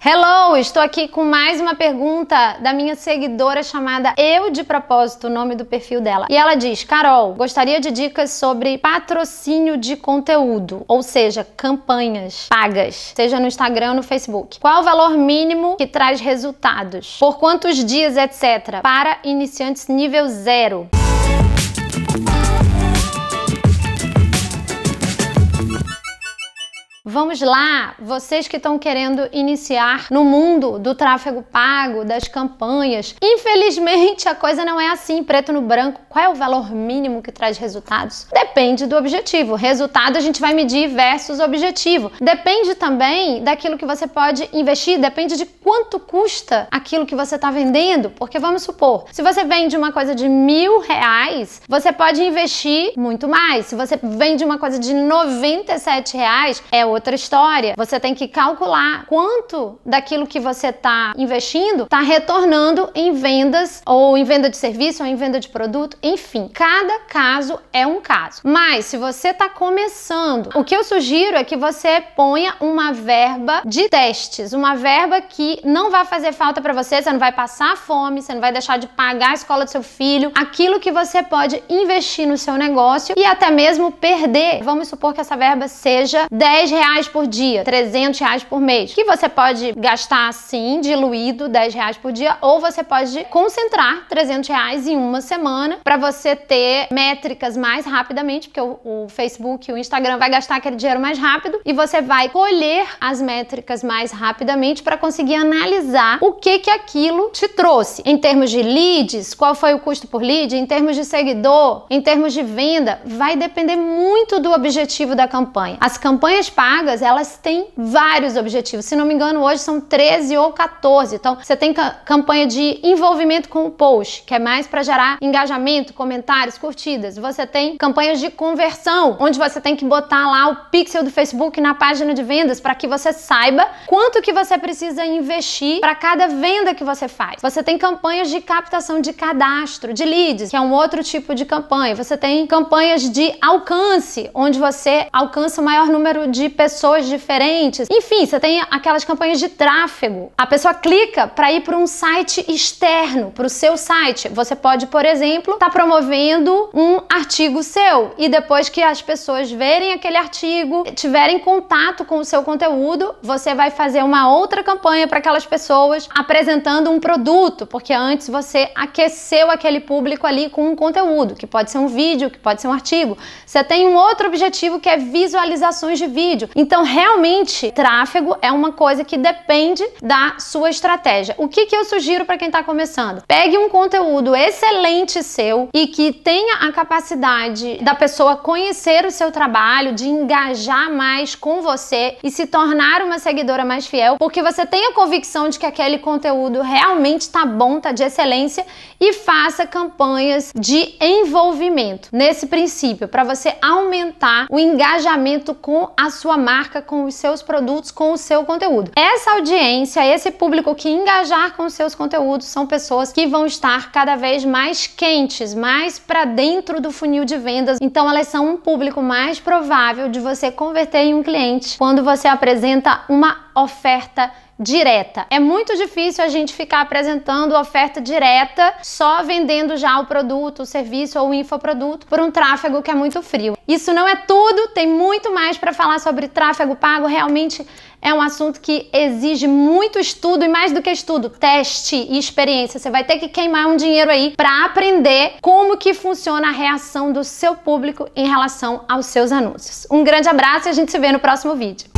Hello, estou aqui com mais uma pergunta da minha seguidora chamada Eu de Propósito, o nome do perfil dela. E ela diz: Carol, gostaria de dicas sobre patrocínio de conteúdo, ou seja, campanhas pagas, seja no Instagram ou no Facebook. Qual o valor mínimo que traz resultados? Por quantos dias, etc., para iniciantes nível zero? Vamos lá, vocês que estão querendo iniciar no mundo do tráfego pago, das campanhas. Infelizmente, a coisa não é assim, preto no branco. Qual é o valor mínimo que traz resultados? Depende do objetivo. Resultado a gente vai medir versus objetivo. Depende também daquilo que você pode investir, depende de quanto custa aquilo que você está vendendo. Porque vamos supor, se você vende uma coisa de mil reais, você pode investir muito mais. Se você vende uma coisa de 97 reais, é o outra história. Você tem que calcular quanto daquilo que você está investindo está retornando em vendas, ou em venda de serviço, ou em venda de produto, enfim. Cada caso é um caso. Mas se você está começando, o que eu sugiro é que você ponha uma verba de testes, uma verba que não vai fazer falta para você, você não vai passar fome, você não vai deixar de pagar a escola do seu filho, aquilo que você pode investir no seu negócio e até mesmo perder. Vamos supor que essa verba seja 10 reais reais por dia, 300 reais por mês, que você pode gastar assim, diluído, 10 reais por dia, ou você pode concentrar 300 reais em uma semana para você ter métricas mais rapidamente, porque o, o Facebook e o Instagram vai gastar aquele dinheiro mais rápido e você vai colher as métricas mais rapidamente para conseguir analisar o que que aquilo te trouxe em termos de leads, qual foi o custo por lead, em termos de seguidor, em termos de venda, vai depender muito do objetivo da campanha. As campanhas pagam vagas, elas têm vários objetivos. Se não me engano, hoje são 13 ou 14. Então, você tem campanha de envolvimento com o post, que é mais para gerar engajamento, comentários, curtidas. Você tem campanhas de conversão, onde você tem que botar lá o pixel do Facebook na página de vendas para que você saiba quanto que você precisa investir para cada venda que você faz. Você tem campanhas de captação de cadastro, de leads, que é um outro tipo de campanha. Você tem campanhas de alcance, onde você alcança o maior número de pessoas pessoas diferentes. Enfim, você tem aquelas campanhas de tráfego. A pessoa clica para ir para um site externo, para o seu site. Você pode, por exemplo, estar tá promovendo um artigo seu e depois que as pessoas verem aquele artigo, tiverem contato com o seu conteúdo, você vai fazer uma outra campanha para aquelas pessoas apresentando um produto, porque antes você aqueceu aquele público ali com um conteúdo, que pode ser um vídeo, que pode ser um artigo. Você tem um outro objetivo que é visualizações de vídeo. Então, realmente, tráfego é uma coisa que depende da sua estratégia. O que, que eu sugiro para quem está começando? Pegue um conteúdo excelente seu e que tenha a capacidade da pessoa conhecer o seu trabalho, de engajar mais com você e se tornar uma seguidora mais fiel, porque você tem a convicção de que aquele conteúdo realmente está bom, está de excelência e faça campanhas de envolvimento nesse princípio para você aumentar o engajamento com a sua marca marca com os seus produtos, com o seu conteúdo. Essa audiência, esse público que engajar com os seus conteúdos são pessoas que vão estar cada vez mais quentes, mais para dentro do funil de vendas. Então elas são um público mais provável de você converter em um cliente quando você apresenta uma oferta direta. É muito difícil a gente ficar apresentando oferta direta só vendendo já o produto, o serviço ou o infoproduto por um tráfego que é muito frio. Isso não é tudo, tem muito mais para falar sobre tráfego pago, realmente é um assunto que exige muito estudo e mais do que estudo, teste e experiência. Você vai ter que queimar um dinheiro aí para aprender como que funciona a reação do seu público em relação aos seus anúncios. Um grande abraço e a gente se vê no próximo vídeo.